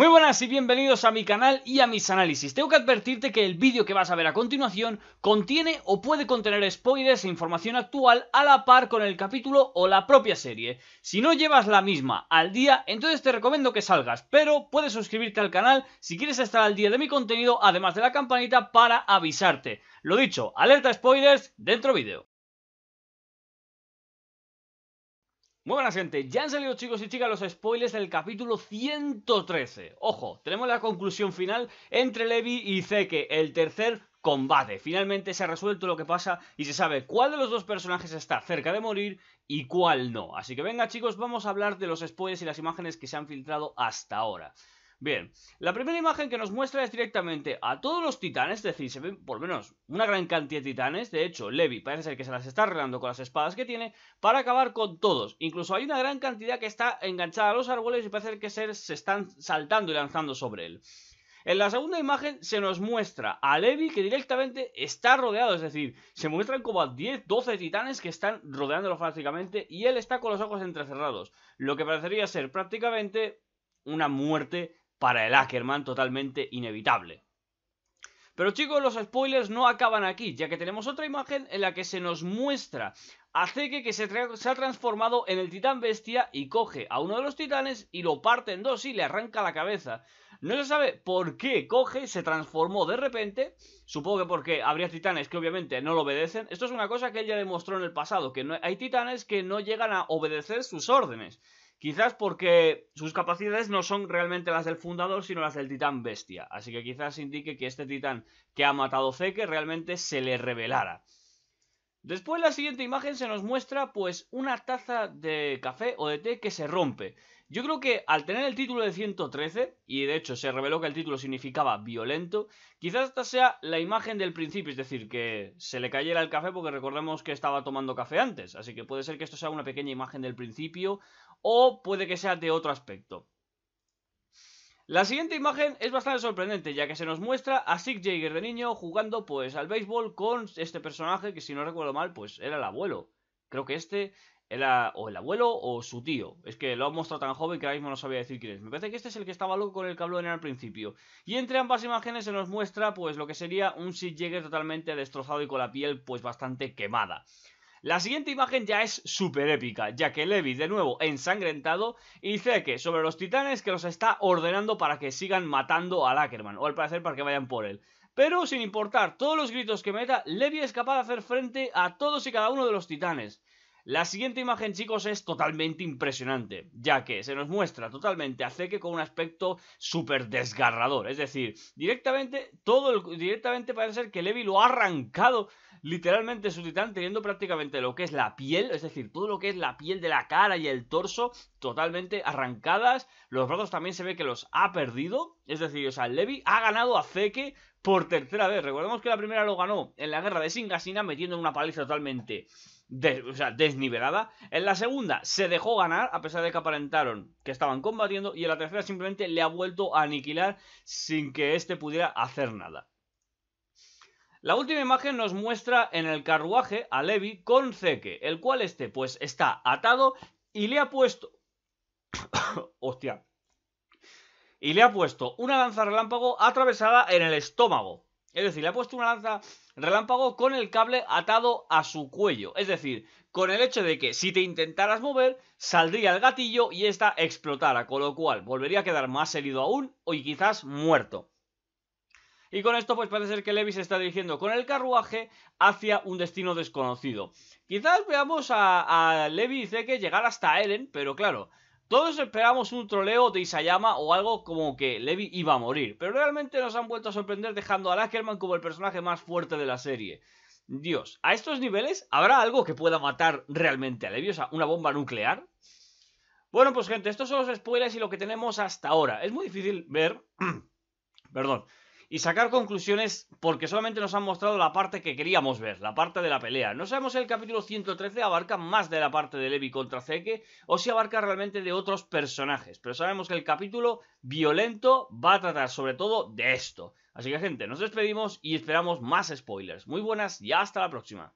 Muy buenas y bienvenidos a mi canal y a mis análisis. Tengo que advertirte que el vídeo que vas a ver a continuación contiene o puede contener spoilers e información actual a la par con el capítulo o la propia serie. Si no llevas la misma al día, entonces te recomiendo que salgas, pero puedes suscribirte al canal si quieres estar al día de mi contenido, además de la campanita para avisarte. Lo dicho, alerta spoilers, dentro vídeo. Muy buenas gente, ya han salido chicos y chicas los spoilers del capítulo 113. Ojo, tenemos la conclusión final entre Levi y Zeke, el tercer combate. Finalmente se ha resuelto lo que pasa y se sabe cuál de los dos personajes está cerca de morir y cuál no. Así que venga chicos, vamos a hablar de los spoilers y las imágenes que se han filtrado hasta ahora. Bien, la primera imagen que nos muestra es directamente a todos los titanes, es decir, se ven por lo menos una gran cantidad de titanes, de hecho, Levi parece ser que se las está arreglando con las espadas que tiene para acabar con todos. Incluso hay una gran cantidad que está enganchada a los árboles y parece que se, están saltando y lanzando sobre él. En la segunda imagen se nos muestra a Levi que directamente está rodeado, es decir, se muestran como a 10, 12 titanes que están rodeándolo prácticamente y él está con los ojos entrecerrados, lo que parecería ser prácticamente una muerte para el Ackerman totalmente inevitable. Pero chicos, los spoilers no acaban aquí, ya que tenemos otra imagen en la que se nos muestra a Zeke que se, ha transformado en el titán bestia y coge a uno de los titanes y lo parte en dos y le arranca la cabeza. No se sabe por qué coge, se transformó de repente, supongo que porque habría titanes que obviamente no lo obedecen. Esto es una cosa que él ya demostró en el pasado, que hay titanes que no llegan a obedecer sus órdenes. Quizás porque sus capacidades no son realmente las del fundador, sino las del titán bestia. Así que quizás indique que este titán que ha matado Zeke realmente se le revelara. Después la siguiente imagen se nos muestra pues una taza de café o de té que se rompe. Yo creo que al tener el título de 113, y de hecho se reveló que el título significaba violento, quizás esta sea la imagen del principio, es decir, que se le cayera el café porque recordemos que estaba tomando café antes, así que puede ser que esto sea una pequeña imagen del principio o puede que sea de otro aspecto. La siguiente imagen es bastante sorprendente, ya que se nos muestra a Sig jagger de niño jugando pues al béisbol con este personaje que si no recuerdo mal pues era el abuelo. Creo que este era o el abuelo o su tío. Es que lo ha mostrado tan joven que ahora mismo no sabía decir quién es. Me parece que este es el que estaba loco con el en al principio. Y entre ambas imágenes se nos muestra pues lo que sería un Sid Jagger totalmente destrozado y con la piel pues bastante quemada. La siguiente imagen ya es súper épica, ya que Levi, de nuevo ensangrentado, y que sobre los titanes que los está ordenando para que sigan matando a Ackerman, o al parecer para que vayan por él. Pero sin importar todos los gritos que meta, Levi es capaz de hacer frente a todos y cada uno de los titanes. La siguiente imagen, chicos, es totalmente impresionante, ya que se nos muestra totalmente a Zeke con un aspecto súper desgarrador. Es decir, directamente, todo el, directamente parece ser que Levi lo ha arrancado literalmente su titán, teniendo prácticamente lo que es la piel, es decir, todo lo que es la piel de la cara y el torso totalmente arrancadas. Los brazos también se ve que los ha perdido. Es decir, o sea, Levi ha ganado a Zeke por tercera vez. Recordemos que la primera lo ganó en la guerra de Singasina metiendo en una paliza totalmente o sea, desnivelada. En la segunda se dejó ganar, a pesar de que aparentaron que estaban combatiendo. Y en la tercera simplemente le ha vuelto a aniquilar sin que éste pudiera hacer nada. La última imagen nos muestra en el carruaje a Levi con Zeke, el cual este pues está atado y le ha puesto... Hostia. Y le ha puesto una lanza relámpago atravesada en el estómago. Es decir, le ha puesto una lanza relámpago con el cable atado a su cuello. Es decir, con el hecho de que si te intentaras mover, saldría el gatillo y esta explotara, con lo cual volvería a quedar más herido aún o quizás muerto. Y con esto, pues parece ser que Levi se está dirigiendo con el carruaje hacia un destino desconocido. Quizás veamos a, a Levi y Zeke llegar hasta Eren, pero claro, todos esperamos un troleo de Isayama o algo como que Levi iba a morir, pero realmente nos han vuelto a sorprender dejando a Lackerman como el personaje más fuerte de la serie. Dios, ¿a estos niveles habrá algo que pueda matar realmente a Levi? O sea, ¿una bomba nuclear? Bueno, pues gente, estos son los spoilers y lo que tenemos hasta ahora. Es muy difícil ver... Perdón y sacar conclusiones porque solamente nos han mostrado la parte que queríamos ver, la parte de la pelea. No sabemos si el capítulo 113 abarca más de la parte de Levi contra Zeke o si abarca realmente de otros personajes, pero sabemos que el capítulo violento va a tratar sobre todo de esto. Así que gente, nos despedimos y esperamos más spoilers. Muy buenas y hasta la próxima.